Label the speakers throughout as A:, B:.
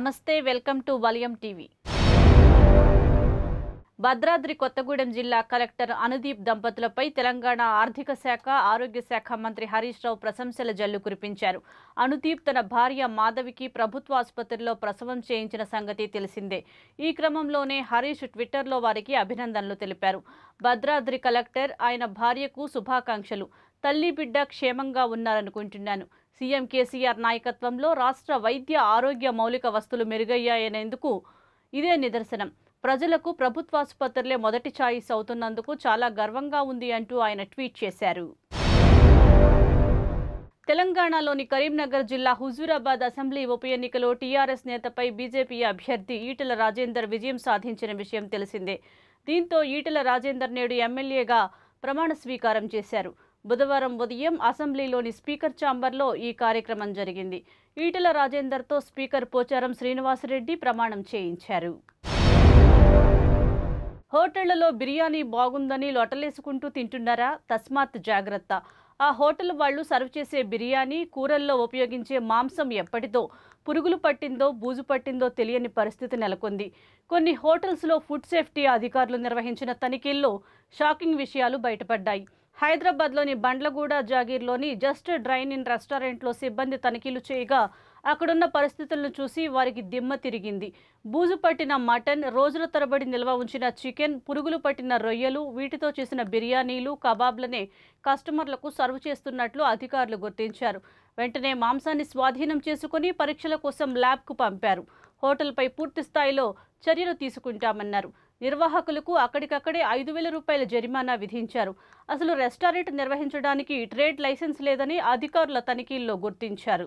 A: నమస్తే welcome to Valayam TV Bhadradri Kothagudem జిల్లా collector Anudeep దంపతులపై Telangana ఆర్థిక శాఖ ఆరోగ్య శాఖ మంత్రి హరీష్ రావు ప్రశంసల జల్లు కురిపించారు అనుదీప్ తన భార్య మాధవికి ప్రభుత్వ ఆసుపత్రిలో ప్రసవం చేయించిన సంగతి తెలిసిందే ఈ క్రమంలోనే హరీష్ ట్విట్టర్లో వారికి అభినందనలు తెలిపారు భద్రాద్రి కలెక్టర్ ఆయన భార్యకు శుభాకాంక్షలు తల్లి బిడ్డ క్షేమంగా ఉన్నారనుకుంటున్నాను సీఎం కేసీఆర్ నాయకత్వంలో రాష్ట్ర వైద్య ఆరోగ్య మౌలిక వస్తువులు మెరుగయ్యాయనేందుకు ఇదే నిదర్శనం ప్రజలకు ప్రభుత్వాసుపత్రులే మొదటి ఛాయిస్ అవుతున్నందుకు చాలా గర్వంగా ఉంది అంటూ ఆయన ట్వీట్ చేశారు తెలంగాణలోని కరీంనగర్ జిల్లా హుజూరాబాద్ అసెంబ్లీ ఉప ఎన్నికలో టీఆర్ఎస్ నేతపై బీజేపీ అభ్యర్థి ఈటల రాజేందర్ విజయం సాధించిన విషయం తెలిసిందే దీంతో ఈటల రాజేందర్ నేడు ఎమ్మెల్యేగా ప్రమాణ స్వీకారం చేశారు బుధవారం ఉదయం అసెంబ్లీలోని స్పీకర్ ఛాంబర్లో ఈ కార్యక్రమం జరిగింది ఈటల రాజేందర్తో స్పీకర్ పోచారం శ్రీనివాసరెడ్డి ప్రమాణం చేయించారు హోటళ్లలో బిర్యానీ బాగుందని లొటలేసుకుంటూ తింటున్నారా తస్మాత్ జాగ్రత్త ఆ హోటల్ వాళ్ళు సర్వ్ చేసే బిర్యానీ కూరల్లో ఉపయోగించే మాంసం ఎప్పటిదో పురుగులు పట్టిందో బూజు పట్టిందో తెలియని పరిస్థితి నెలకొంది కొన్ని హోటల్స్లో ఫుడ్ సేఫ్టీ అధికారులు నిర్వహించిన తనిఖీల్లో షాకింగ్ విషయాలు బయటపడ్డాయి హైదరాబాద్లోని బండ్లగూడ జాగీర్లోని జస్ట్ డ్రైన్ ఇన్ రెస్టారెంట్లో సిబ్బంది తనిఖీలు చేయగా అక్కడున్న పరిస్థితులను చూసి వారికి దిమ్మ తిరిగింది బూజు పట్టిన మటన్ రోజుల తరబడి నిల్వ ఉంచిన చికెన్ పురుగులు పట్టిన రొయ్యలు వీటితో చేసిన బిర్యానీలు కబాబ్లనే కస్టమర్లకు సర్వ్ చేస్తున్నట్లు అధికారులు గుర్తించారు వెంటనే మాంసాన్ని స్వాధీనం చేసుకుని పరీక్షల కోసం ల్యాబ్కు పంపారు హోటల్పై పూర్తి స్థాయిలో చర్యలు తీసుకుంటామన్నారు నిర్వాహకులకు అక్కడికక్కడే ఐదు వేల రూపాయల జరిమానా విధించారు అసలు రెస్టారెంట్ నిర్వహించడానికి ట్రేడ్ లైసెన్స్ లేదని అధికారుల తనిఖీల్లో గుర్తించారు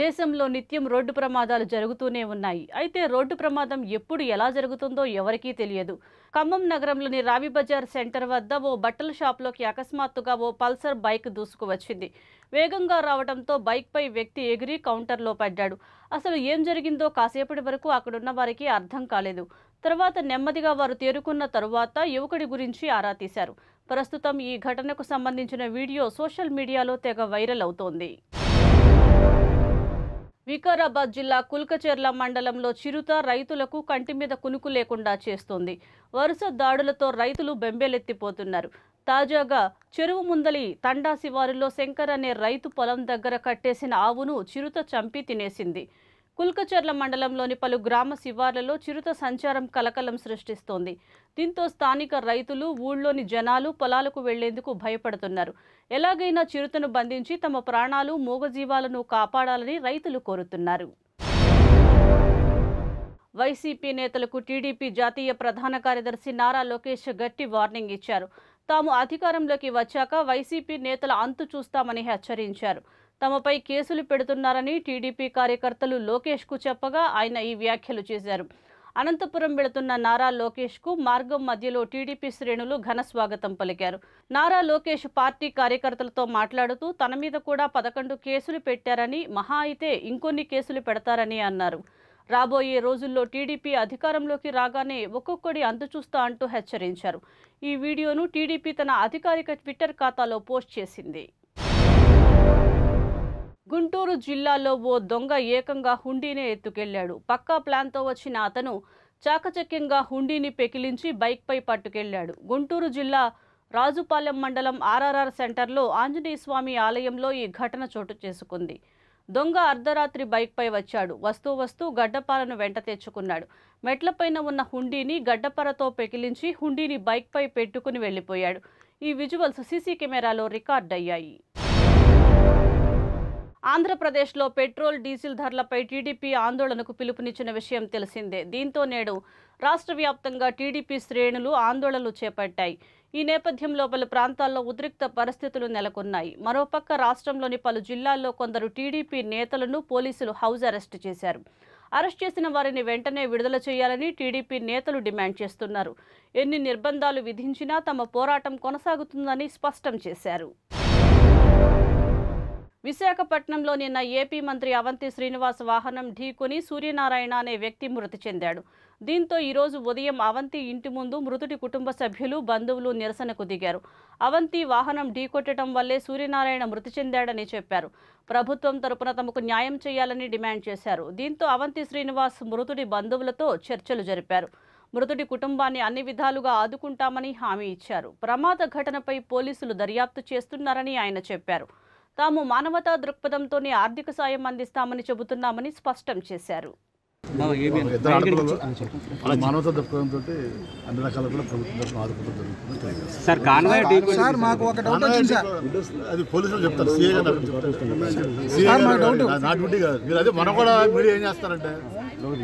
A: దేశంలో నిత్యం రోడ్డు ప్రమాదాలు జరుగుతూనే ఉన్నాయి అయితే రోడ్డు ప్రమాదం ఎప్పుడు ఎలా జరుగుతుందో ఎవరికీ తెలియదు ఖమ్మం నగరంలోని రావిబజార్ సెంటర్ వద్ద ఓ బట్టల షాప్లోకి అకస్మాత్తుగా ఓ పల్సర్ బైక్ దూసుకువచ్చింది వేగంగా రావడంతో బైక్పై వ్యక్తి ఎగిరి కౌంటర్లో పడ్డాడు అసలు ఏం జరిగిందో కాసేపటి వరకు అక్కడున్న వారికి అర్థం కాలేదు తర్వాత నెమ్మదిగా వారు తేరుకున్న తరువాత యువకుడి గురించి ఆరా తీశారు ప్రస్తుతం ఈ ఘటనకు సంబంధించిన వీడియో సోషల్ మీడియాలో తెగ వైరల్ అవుతోంది వికారాబాద్ జిల్లా కుల్కచెర్ల మండలంలో చిరుత రైతులకు కంటి మీద కునుకు లేకుండా చేస్తోంది వరుస దాడులతో రైతులు బెంబేలెత్తిపోతున్నారు తాజాగా చెరువు ముందలి తండా శివారులో శంకర్ అనే రైతు పొలం దగ్గర కట్టేసిన ఆవును చిరుత చంపి తినేసింది కుల్కచర్ల మండలంలోని పలు గ్రామ శివార్లలో చిరుత సంచారం కలకలం సృష్టిస్తోంది దీంతో స్థానిక రైతులు ఊళ్ళోని జనాలు పొలాలకు వెళ్లేందుకు భయపడుతున్నారు ఎలాగైనా చిరుతను బంధించి తమ ప్రాణాలు మూగజీవాలను కాపాడాలని రైతులు కోరుతున్నారు వైసీపీ నేతలకు టీడీపీ జాతీయ ప్రధాన కార్యదర్శి నారా లోకేష్ గట్టి వార్నింగ్ ఇచ్చారు తాము అధికారంలోకి వచ్చాక వైసీపీ నేతల అంతు చూస్తామని హెచ్చరించారు తమపై కేసులు పెడుతున్నారని టీడీపీ కార్యకర్తలు లోకేష్కు చెప్పగా ఆయన ఈ వ్యాఖ్యలు చేశారు అనంతపురం వెళుతున్న నారా లోకేష్కు మార్గం మధ్యలో టీడీపీ శ్రేణులు ఘనస్వాగతం పలికారు నారా లోకేష్ పార్టీ కార్యకర్తలతో మాట్లాడుతూ తన మీద కూడా పదకొండు కేసులు పెట్టారని మహా అయితే ఇంకొన్ని కేసులు పెడతారని అన్నారు రాబోయే రోజుల్లో టీడీపీ అధికారంలోకి రాగానే ఒక్కొక్కడి చూస్తా అంటూ హెచ్చరించారు ఈ వీడియోను టీడీపీ తన అధికారిక ట్విట్టర్ ఖాతాలో పోస్ట్ చేసింది గుంటూరు జిల్లాలో ఓ దొంగ ఏకంగా హుండీనే ఎత్తుకెళ్లాడు పక్కా ప్లాన్తో వచ్చిన అతను చాకచక్యంగా హుండీని పెకిలించి బైక్పై పట్టుకెళ్లాడు గుంటూరు జిల్లా రాజుపాలెం మండలం ఆర్ఆర్ఆర్ సెంటర్లో ఆంజనేయస్వామి ఆలయంలో ఈ ఘటన చోటు చేసుకుంది దొంగ అర్ధరాత్రి బైక్పై వచ్చాడు వస్తూ వస్తూ గడ్డపారను వెంట తెచ్చుకున్నాడు మెట్లపైన ఉన్న హుండీని గడ్డపారతో పెకిలించి హుండీని బైక్పై పెట్టుకుని వెళ్ళిపోయాడు ఈ విజువల్స్ సీసీ కెమెరాలో రికార్డ్ అయ్యాయి ఆంధ్రప్రదేశ్లో పెట్రోల్ డీజిల్ ధరలపై టీడీపీ ఆందోళనకు పిలుపునిచ్చిన విషయం తెలిసిందే దీంతో నేడు రాష్ట్ర వ్యాప్తంగా టీడీపీ శ్రేణులు ఆందోళనలు చేపట్టాయి ఈ నేపథ్యంలో పలు ప్రాంతాల్లో ఉద్రిక్త పరిస్థితులు నెలకొన్నాయి మరోపక్క రాష్ట్రంలోని పలు జిల్లాల్లో కొందరు టీడీపీ నేతలను పోలీసులు హౌజ్ అరెస్ట్ చేశారు అరెస్ట్ చేసిన వారిని వెంటనే విడుదల చేయాలని టీడీపీ నేతలు డిమాండ్ చేస్తున్నారు ఎన్ని నిర్బంధాలు విధించినా తమ పోరాటం కొనసాగుతుందని స్పష్టం చేశారు విశాఖపట్నంలో నిన్న ఏపీ మంత్రి అవంతి శ్రీనివాస్ వాహనం ఢీకొని సూర్యనారాయణ అనే వ్యక్తి మృతి చెందాడు దీంతో ఈరోజు ఉదయం అవంతి ఇంటి ముందు మృతుడి కుటుంబ సభ్యులు బంధువులు నిరసనకు దిగారు అవంతి వాహనం ఢీకొట్టడం వల్లే సూర్యనారాయణ మృతి చెందాడని చెప్పారు ప్రభుత్వం తరపున తమకు న్యాయం చేయాలని డిమాండ్ చేశారు దీంతో అవంతి శ్రీనివాస్ మృతుడి బంధువులతో చర్చలు జరిపారు మృతుడి కుటుంబాన్ని అన్ని విధాలుగా ఆదుకుంటామని హామీ ఇచ్చారు ప్రమాద ఘటనపై పోలీసులు దర్యాప్తు చేస్తున్నారని ఆయన చెప్పారు తాము మానవతా దృక్పథంతోనే ఆర్థిక సాయం అందిస్తామని చెబుతున్నామని స్పష్టం చేశారు మానవతా దృక్పథంతో అన్ని రకాల కూడా సార్ మాకు పోలీసులు చెప్తారు నా డ్యూటీ మీరు అదే మనం కూడా మీడియా ఏం చేస్తారంటే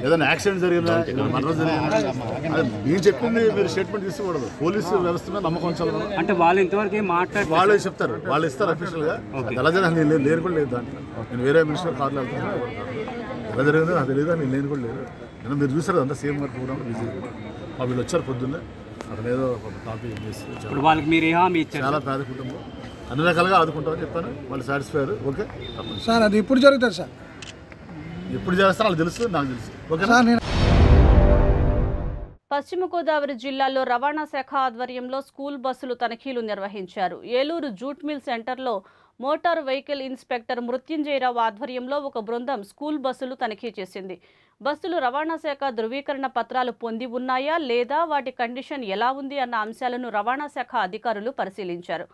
A: ఏదైనా యాక్సిడెంట్ జరిగినా మరణం జరిగినా మీరు చెప్పింది మీరు స్టేట్మెంట్ తీసుకోకూడదు పోలీసు వ్యవస్థ నమ్మకం చాలా అంటే వాళ్ళు ఇంతవరకు మాట్లాడి వాళ్ళే చెప్తారు వాళ్ళు ఇస్తారు అఫీషియల్గా ఎలా జరగాలి లేరు కూడా లేదు దాంట్లో నేను వేరే మినిస్టర్ కార్లో వెళ్తాను ఎలా జరిగిందో నాకు తెలియదు నేను నేను కూడా లేదు నేను మీరు చూసారు అంతా సేమ్ వర్క్ కూడా బిజీ మా వీళ్ళు వచ్చారు పొద్దున్నే అక్కడ ఏదో ఒక చేసి వాళ్ళకి మీరు చాలా పేద కుటుంబం అన్ని రకాలుగా ఆదుకుంటామని చెప్పాను వాళ్ళు సాటిస్ఫైడ్ ఓకే సార్ అది ఎప్పుడు జరుగుతుంది సార్ ఎప్పుడు చేస్తారు వాళ్ళు తెలుసు నాకు తెలుసు ఓకే సార్ నేను పశ్చిమ గోదావరి జిల్లాలో రవాణా శాఖ ఆధ్వర్యంలో స్కూల్ బస్సులు తనిఖీలు నిర్వహించారు ఏలూరు జూట్ మిల్ సెంటర్లో మోటార్ వెహికల్ ఇన్స్పెక్టర్ మృత్యుంజయరావు ఆధ్వర్యంలో ఒక బృందం స్కూల్ బస్సులు తనిఖీ చేసింది బస్సులు రవాణా శాఖ ధృవీకరణ పత్రాలు పొంది ఉన్నాయా లేదా వాటి కండిషన్ ఎలా ఉంది అన్న అంశాలను రవాణా శాఖ అధికారులు పరిశీలించారు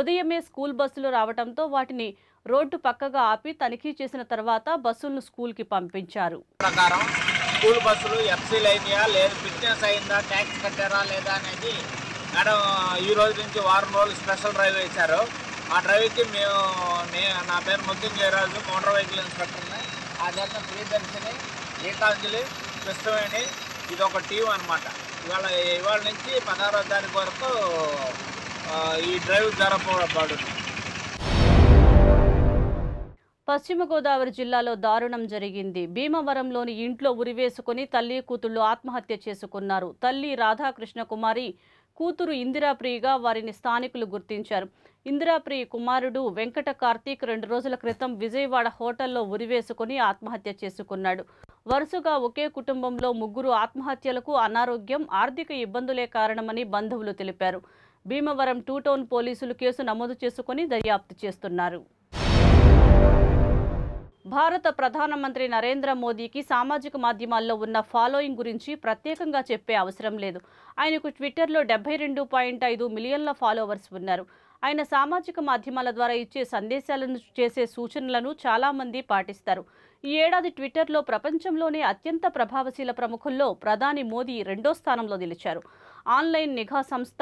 A: ఉదయమే స్కూల్ బస్సులు రావడంతో వాటిని రోడ్డు పక్కగా ఆపి తనిఖీ చేసిన తర్వాత బస్సులను స్కూల్కి పంపించారు ప్రకారం స్కూల్ బస్సులు ఎఫ్సీలు అయినాయా లేదు ఫిట్నెస్ అయిందా ట్యాక్స్ కట్టారా లేదా అనేది మేడం ఈ రోజు నుంచి వారం రోజులు స్పెషల్ డ్రైవ్ వేశారు ఆ డ్రైవ్కి మేము నా పేరు ముత్యం జయరాజు మోటార్ వెహికల్ ఇన్స్పెక్టర్ని ఆ చేత ప్రియదర్శిని గీతాంజలి కృష్ణవేణి ఇది ఒక టీం అనమాట ఇవాళ ఇవాళ నుంచి పదహారో తారీఖు వరకు ఈ డ్రైవ్ జరపబడుతుంది పశ్చిమ గోదావరి జిల్లాలో దారుణం జరిగింది భీమవరంలోని ఇంట్లో ఉరివేసుకుని తల్లి కూతుళ్లు ఆత్మహత్య చేసుకున్నారు తల్లి రాధాకృష్ణ కుమారి కూతురు ఇందిరాప్రియగా వారిని స్థానికులు గుర్తించారు ఇందిరాప్రియ కుమారుడు వెంకట కార్తీక్ రెండు రోజుల క్రితం విజయవాడ హోటల్లో ఉరివేసుకుని ఆత్మహత్య చేసుకున్నాడు వరుసగా ఒకే కుటుంబంలో ముగ్గురు ఆత్మహత్యలకు అనారోగ్యం ఆర్థిక ఇబ్బందులే కారణమని బంధువులు తెలిపారు భీమవరం టూ టౌన్ పోలీసులు కేసు నమోదు చేసుకుని దర్యాప్తు చేస్తున్నారు భారత ప్రధానమంత్రి నరేంద్ర మోదీకి సామాజిక మాధ్యమాల్లో ఉన్న ఫాలోయింగ్ గురించి ప్రత్యేకంగా చెప్పే అవసరం లేదు ఆయనకు ట్విట్టర్లో డెబ్బై రెండు పాయింట్ ఐదు మిలియన్ల ఫాలోవర్స్ ఉన్నారు ఆయన సామాజిక మాధ్యమాల ద్వారా ఇచ్చే సందేశాలను చేసే సూచనలను చాలామంది పాటిస్తారు ఈ ఏడాది ట్విట్టర్లో ప్రపంచంలోనే అత్యంత ప్రభావశీల ప్రముఖుల్లో ప్రధాని మోదీ రెండో స్థానంలో నిలిచారు ఆన్లైన్ నిఘా సంస్థ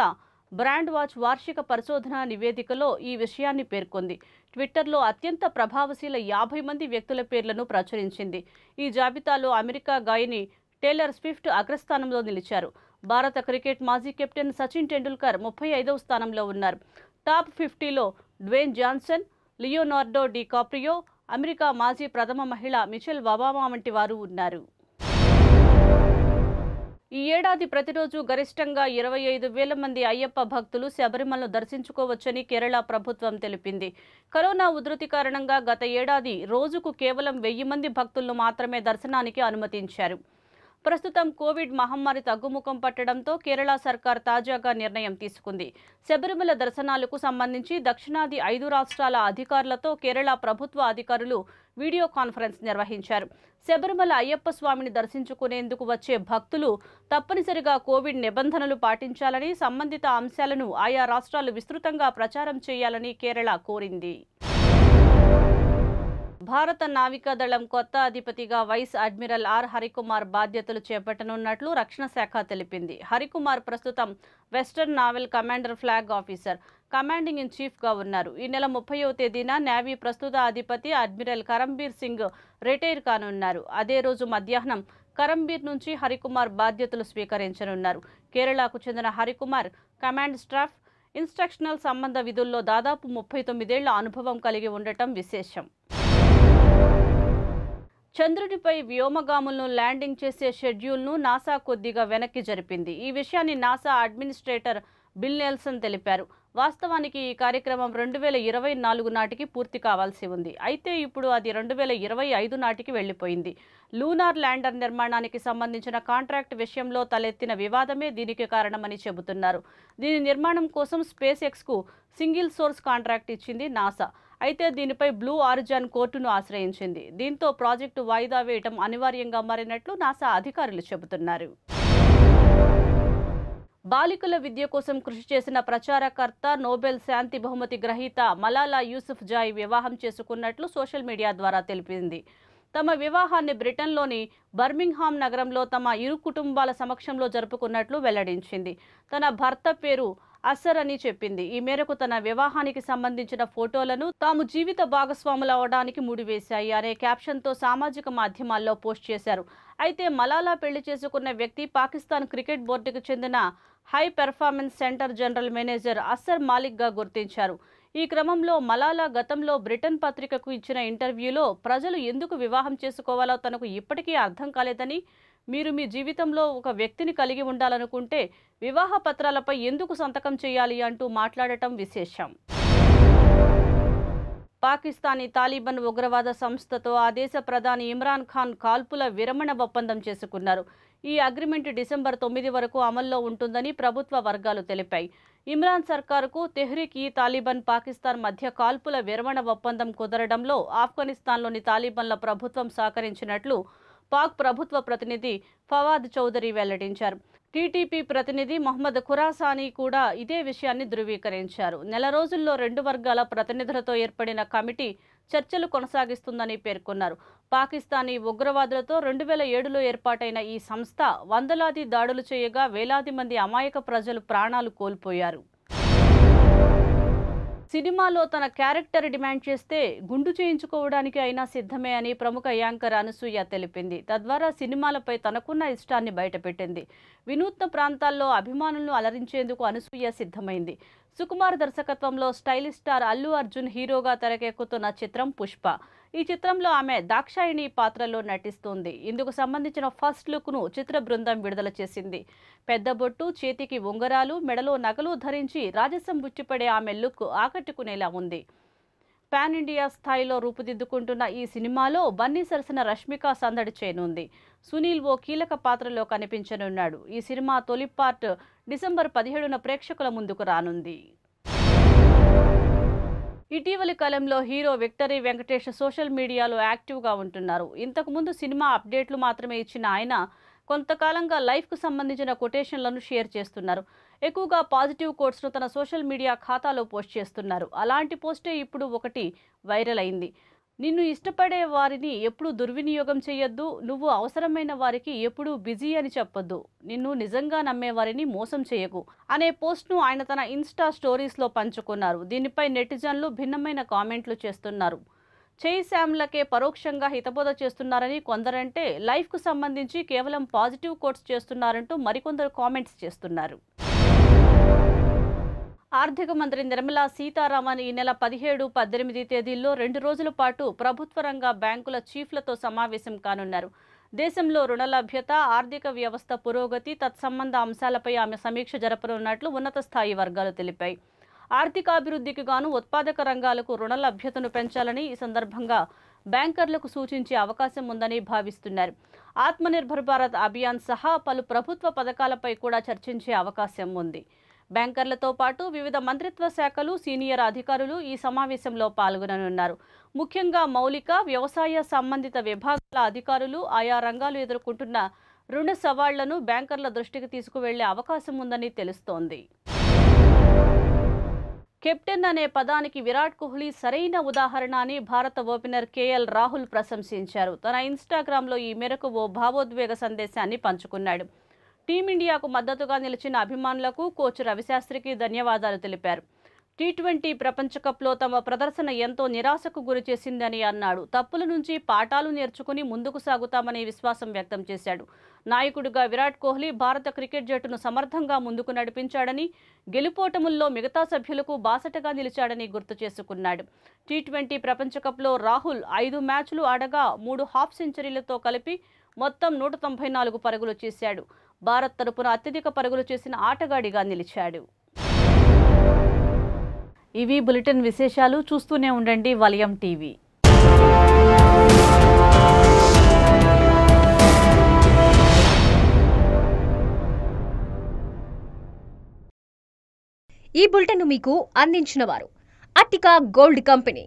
A: బ్రాండ్ వాచ్ వార్షిక పరిశోధన నివేదికలో ఈ విషయాన్ని పేర్కొంది ట్విట్టర్లో అత్యంత ప్రభావశీల యాభై మంది వ్యక్తుల పేర్లను ప్రచురించింది ఈ జాబితాలో అమెరికా గాయని టేలర్ స్విఫ్ట్ అగ్రస్థానంలో నిలిచారు భారత క్రికెట్ మాజీ కెప్టెన్ సచిన్ టెండూల్కర్ ముప్పై ఐదవ స్థానంలో ఉన్నారు టాప్ ఫిఫ్టీలో Dwayne Johnson Leonardo DiCaprio America మాజీ ప్రథమ మహిళ మిచెల్ ఒబామా వంటి వారు ఉన్నారు ఈ ఏడాది ప్రతిరోజు గరిష్టంగా ఇరవై ఐదు వేల మంది అయ్యప్ప భక్తులు శబరిమలను దర్శించుకోవచ్చని కేరళ ప్రభుత్వం తెలిపింది కరోనా ఉధృతి కారణంగా గత ఏడాది రోజుకు కేవలం వెయ్యి మంది భక్తులను మాత్రమే దర్శనానికి అనుమతించారు ప్రస్తుతం కోవిడ్ మహమ్మారి తగ్గుముఖం పట్టడంతో కేరళ సర్కార్ తాజాగా నిర్ణయం తీసుకుంది శబరిమల దర్శనాలకు సంబంధించి దక్షిణాది ఐదు రాష్ట్రాల అధికారులతో కేరళ ప్రభుత్వ అధికారులు వీడియో కాన్ఫరెన్స్ నిర్వహించారు శబరిమల అయ్యప్ప స్వామిని దర్శించుకునేందుకు వచ్చే భక్తులు తప్పనిసరిగా కోవిడ్ నిబంధనలు పాటించాలని సంబంధిత అంశాలను ఆయా రాష్ట్రాలు విస్తృతంగా ప్రచారం చేయాలని కేరళ కోరింది భారత నావికాదళం కొత్త అధిపతిగా వైస్ అడ్మిరల్ ఆర్ హరికుమార్ బాధ్యతలు చేపట్టనున్నట్లు రక్షణ శాఖ తెలిపింది హరికుమార్ ప్రస్తుతం western naval commander flag officer commanding in చీఫ్గా ఉన్నారు ఈ నెల ముప్పయో తేదీన నేవీ ప్రస్తుత అధిపతి అడ్మిరల్ కరంబీర్ సింగ్ రిటైర్ కానున్నారు అదే రోజు మధ్యాహ్నం కరంబీర్ నుంచి హరికుమార్ బాధ్యతలు స్వీకరించనున్నారు కేరళకు చెందిన హరికుమార్ కమాండ్ స్టాఫ్ ఇన్స్ట్రక్షనల్ సంబంధ విధుల్లో దాదాపు ముప్పై తొమ్మిదేళ్ల అనుభవం కలిగి ఉండటం విశేషం చంద్రుడిపై వ్యోమగాములను ల్యాండింగ్ చేసే షెడ్యూల్ను నాసా కొద్దిగా వెనక్కి జరిపింది ఈ విషయాన్ని నాసా అడ్మినిస్ట్రేటర్ బిల్ నెల్సన్ తెలిపారు వాస్తవానికి ఈ కార్యక్రమం రెండు వేల ఇరవై నాలుగు నాటికి పూర్తి కావాల్సి ఉంది అయితే ఇప్పుడు అది రెండు వేల ఇరవై ఐదు నాటికి వెళ్ళిపోయింది లూనార్ ల్యాండర్ నిర్మాణానికి సంబంధించిన కాంట్రాక్ట్ విషయంలో తలెత్తిన వివాదమే దీనికి కారణమని చెబుతున్నారు దీని నిర్మాణం కోసం స్పేస్ ఎక్స్కు సింగిల్ సోర్స్ కాంట్రాక్ట్ ఇచ్చింది నాసా అయితే దీనిపై బ్లూ ఆరిజాన్ కోర్టును ఆశ్రయించింది దీంతో ప్రాజెక్టు వాయిదా వేయటం అనివార్యంగా మారినట్లు నాసా అధికారులు చెబుతున్నారు బాలికల విద్య కోసం కృషి చేసిన ప్రచారకర్త నోబెల్ శాంతి బహుమతి గ్రహీత మలాలా యూసుఫ్ జాయ్ వివాహం చేసుకున్నట్లు సోషల్ మీడియా ద్వారా తెలిపింది తమ వివాహాన్ని బ్రిటన్లోని బర్మింగ్హామ్ నగరంలో తమ ఇరు కుటుంబాల సమక్షంలో జరుపుకున్నట్లు వెల్లడించింది తన భర్త పేరు అసర్ అని చెప్పింది ఈ మేరకు తన వివాహానికి సంబంధించిన ఫోటోలను తాము జీవిత భాగస్వాములు అవడానికి ముడివేశాయి అనే క్యాప్షన్తో సామాజిక మాధ్యమాల్లో పోస్ట్ చేశారు అయితే మలాలా పెళ్లి చేసుకున్న వ్యక్తి పాకిస్తాన్ క్రికెట్ బోర్డుకు చెందిన high performance centre general manager Asar మాలిక్గా గుర్తించారు ఈ క్రమంలో మలాలా గతంలో బ్రిటన్ పత్రికకు ఇచ్చిన ఇంటర్వ్యూలో ప్రజలు ఎందుకు వివాహం చేసుకోవాలో తనకు ఇప్పటికీ అర్థం కాలేదని మీరు మీ జీవితంలో ఒక వ్యక్తిని కలిగి ఉండాలనుకుంటే వివాహ పత్రాలపై ఎందుకు సంతకం చేయాలి అంటూ మాట్లాడటం విశేషం పాకిస్తానీ తాలిబన్ ఉగ్రవాద సంస్థతో ఆ దేశ ప్రధాని ఇమ్రాన్ ఖాన్ కాల్పుల విరమణ ఒప్పందం చేసుకున్నారు ఈ అగ్రిమెంట్ డిసెంబర్ తొమ్మిది వరకు అమల్లో ఉంటుందని ప్రభుత్వ వర్గాలు తెలిపాయి ఇమ్రాన్ సర్కారుకు తెహ్రీక్ ఈ తాలిబన్ పాకిస్తాన్ మధ్య కాల్పుల విరమణ ఒప్పందం కుదరడంలో ఆఫ్ఘనిస్తాన్లోని తాలిబన్ల ప్రభుత్వం సహకరించినట్లు పాక్ ప్రభుత్వ ప్రతినిధి ఫవాద్ చౌదరి వెల్లడించారు టీటీపీ ప్రతినిధి మొహమ్మద్ ఖురాసానీ కూడా ఇదే విషయాన్ని ధృవీకరించారు నెల రోజుల్లో రెండు వర్గాల ప్రతినిధులతో ఏర్పడిన కమిటీ చర్చలు కొనసాగిస్తుందని పేర్కొన్నారు పాకిస్తానీ ఉగ్రవాదులతో రెండు వేల ఏడులో ఏర్పాటైన ఈ సంస్థ వందలాది దాడులు చేయగా వేలాది మంది అమాయక ప్రజలు ప్రాణాలు కోల్పోయారు సినిమాలో తన క్యారెక్టర్ డిమాండ్ చేస్తే గుండు చేయించుకోవడానికి అయినా సిద్ధమే అని ప్రముఖ యాంకర్ అనసూయ తెలిపింది తద్వారా సినిమాలపై తనకున్న ఇష్టాన్ని బయటపెట్టింది వినూత్న ప్రాంతాల్లో అభిమానులను అలరించేందుకు అనసూయ సిద్ధమైంది సుకుమార్ దర్శకత్వంలో స్టైలిష్ స్టార్ అల్లు అర్జున్ హీరోగా తెరకెక్కుతున్న చిత్రం పుష్ప ఈ చిత్రంలో ఆమె దాక్షాయిణి పాత్రలో నటిస్తుంది ఇందుకు సంబంధించిన ఫస్ట్ లుక్ను చిత్ర బృందం విడుదల చేసింది పెద్ద బొట్టు చేతికి ఉంగరాలు మెడలో నగలు ధరించి రాజసం బుచ్చిపడే ఆమె లుక్ ఆకట్టుకునేలా ఉంది పాన్ ఇండియా స్థాయిలో రూపుదిద్దుకుంటున్న ఈ సినిమాలో బన్నీ సరసన రష్మిక సందడి చేయనుంది సునీల్ ఓ కీలక పాత్రలో కనిపించనున్నాడు ఈ సినిమా తొలి పార్ట్ డిసెంబర్ పదిహేడున ప్రేక్షకుల ముందుకు రానుంది ఇటీవలి కాలంలో హీరో విక్టరీ వెంకటేష్ సోషల్ మీడియాలో యాక్టివ్గా ఉంటున్నారు ఇంతకుముందు సినిమా అప్డేట్లు మాత్రమే ఇచ్చిన ఆయన కొంతకాలంగా లైఫ్కు సంబంధించిన కొటేషన్లను షేర్ చేస్తున్నారు ఎక్కువగా పాజిటివ్ కోట్స్ను తన సోషల్ మీడియా ఖాతాలో పోస్ట్ చేస్తున్నారు అలాంటి పోస్టే ఇప్పుడు ఒకటి వైరల్ అయింది నిన్ను ఇష్టపడే వారిని ఎప్పుడూ దుర్వినియోగం చేయొద్దు నువ్వు అవసరమైన వారికి ఎప్పుడూ బిజీ అని చెప్పొద్దు నిన్ను నిజంగా నమ్మే వారిని మోసం చేయకు అనే పోస్ట్ను ఆయన తన ఇన్స్టా స్టోరీస్లో పంచుకున్నారు దీనిపై నెటిజన్లు భిన్నమైన కామెంట్లు చేస్తున్నారు చేయి శామ్లకే పరోక్షంగా హితబోధ చేస్తున్నారని కొందరంటే లైఫ్కు సంబంధించి కేవలం పాజిటివ్ కోట్స్ చేస్తున్నారంటూ మరికొందరు కామెంట్స్ చేస్తున్నారు ఆర్థిక మంత్రి నిర్మలా సీతారామన్ ఈ నెల పదిహేడు పద్దెనిమిది తేదీల్లో రెండు రోజుల పాటు ప్రభుత్వ రంగ బ్యాంకుల చీఫ్లతో సమావేశం కానున్నారు దేశంలో రుణ లభ్యత ఆర్థిక వ్యవస్థ పురోగతి తత్సంబంధ అంశాలపై ఆమె సమీక్ష జరపనున్నట్లు ఉన్నత స్థాయి వర్గాలు తెలిపాయి ఆర్థికాభివృద్ధికి గాను ఉత్పాదక రంగాలకు రుణ లభ్యతను పెంచాలని ఈ సందర్భంగా బ్యాంకర్లకు సూచించే అవకాశం ఉందని భావిస్తున్నారు ఆత్మనిర్భర్ భారత్ అభియాన్ సహా పలు ప్రభుత్వ పథకాలపై కూడా చర్చించే అవకాశం ఉంది బ్యాంకర్లతో పాటు వివిధ మంత్రిత్వ శాఖలు సీనియర్ అధికారులు ఈ సమావేశంలో పాల్గొననున్నారు ముఖ్యంగా మౌలిక వ్యవసాయ సంబంధిత విభాగాల అధికారులు ఆయా రంగాలు ఎదుర్కొంటున్న రుణ సవాళ్లను బ్యాంకర్ల దృష్టికి తీసుకువెళ్లే అవకాశం ఉందని తెలుస్తోంది కెప్టెన్ అనే పదానికి విరాట్ కోహ్లీ సరైన ఉదాహరణ అని భారత ఓపెనర్ కేఎల్ రాహుల్ ప్రశంసించారు తన ఇన్స్టాగ్రామ్లో ఈ మేరకు ఓ భావోద్వేగ సందేశాన్ని పంచుకున్నాడు టీమిండియాకు మద్దతుగా నిలిచిన అభిమానులకు కోచ్ రవిశాస్త్రికి ధన్యవాదాలు తెలిపారు టీ ట్వంటీ ప్రపంచకప్లో తమ ప్రదర్శన ఎంతో నిరాశకు గురి చేసిందని అన్నాడు తప్పుల నుంచి పాఠాలు నేర్చుకుని ముందుకు సాగుతామనే విశ్వాసం వ్యక్తం చేశాడు నాయకుడిగా విరాట్ కోహ్లీ భారత క్రికెట్ జట్టును సమర్థంగా ముందుకు నడిపించాడని గెలుపోటముల్లో మిగతా సభ్యులకు బాసటగా నిలిచాడని గుర్తు చేసుకున్నాడు టీ ట్వంటీ ప్రపంచకప్లో రాహుల్ ఐదు మ్యాచ్లు ఆడగా మూడు హాఫ్ సెంచరీలతో కలిపి మొత్తం నూట తొంభై నాలుగు పరుగులు చేశాడు భారత్ తరపున అత్యధిక పరుగులు చేసిన ఆటగాడిగా నిలిచాడు ఇవి బులెటిన్ విశేషాలు చూస్తూనే ఉండండి వలయం టీవీ ఈ బులెటిన్ మీకు అందించిన వారు అట్టిక గోల్డ్ కంపెనీ